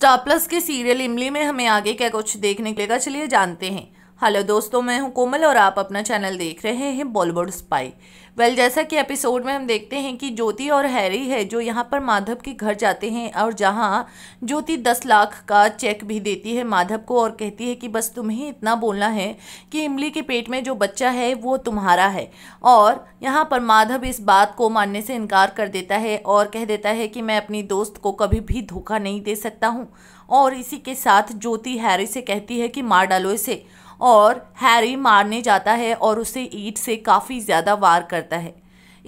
star plus के serial इमली में हमें आगे क्या कुछ देखने के लिए चलिए जानते हैं हेलो दोस्तों मैं हूं कोमल और आप अपना चैनल देख रहे हैं बॉलीवुड स्पाई वेल जैसा कि एपिसोड में हम देखते हैं कि ज्योति और हैरी है जो यहाँ पर माधव के घर जाते हैं और जहाँ ज्योति दस लाख का चेक भी देती है माधव को और कहती है कि बस तुम्हें इतना बोलना है कि इमली के पेट में जो बच्चा है वो तुम्हारा है और यहाँ पर माधव इस बात को मानने से इनकार कर देता है और कह देता है कि मैं अपनी दोस्त को कभी भी धोखा नहीं दे सकता हूँ और इसी के साथ ज्योति हैरी से कहती है कि मार डालो इसे और हैरी मारने जाता है और उसे ईट से काफ़ी ज़्यादा वार करता है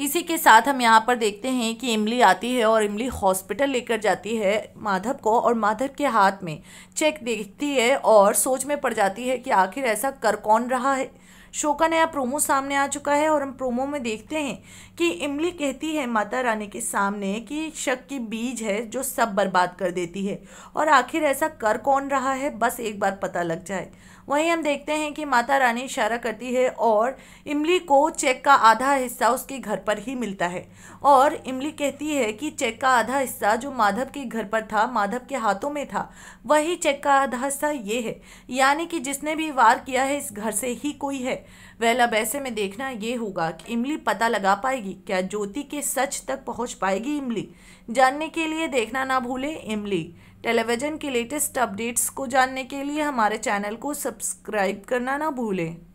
इसी के साथ हम यहाँ पर देखते हैं कि इमली आती है और इमली हॉस्पिटल लेकर जाती है माधव को और माधव के हाथ में चेक देखती है और सोच में पड़ जाती है कि आखिर ऐसा कर कौन रहा है शो का नया प्रोमो सामने आ चुका है और हम प्रोमो में देखते हैं कि इमली कहती है माता रानी के सामने कि शक की बीज है जो सब बर्बाद कर देती है और आखिर ऐसा कर कौन रहा है बस एक बार पता लग जाए वहीं हम देखते हैं कि माता रानी इशारा करती है और इमली को चेक का आधा हिस्सा उसके घर पर ही मिलता है और इमली कहती है कि चेक का आधा हिस्सा जो माधव के घर पर था माधव के हाथों में था वही चेक का आधा हिस्सा ये है यानी कि जिसने भी वार किया है इस घर से ही कोई है है वह अब ऐसे में देखना ये होगा कि इमली पता लगा पाएगी क्या ज्योति के सच तक पहुंच पाएगी इमली जानने के लिए देखना ना भूले इमली टेलीविज़न के लेटेस्ट अपडेट्स को जानने के लिए हमारे चैनल को सब्सक्राइब करना ना भूलें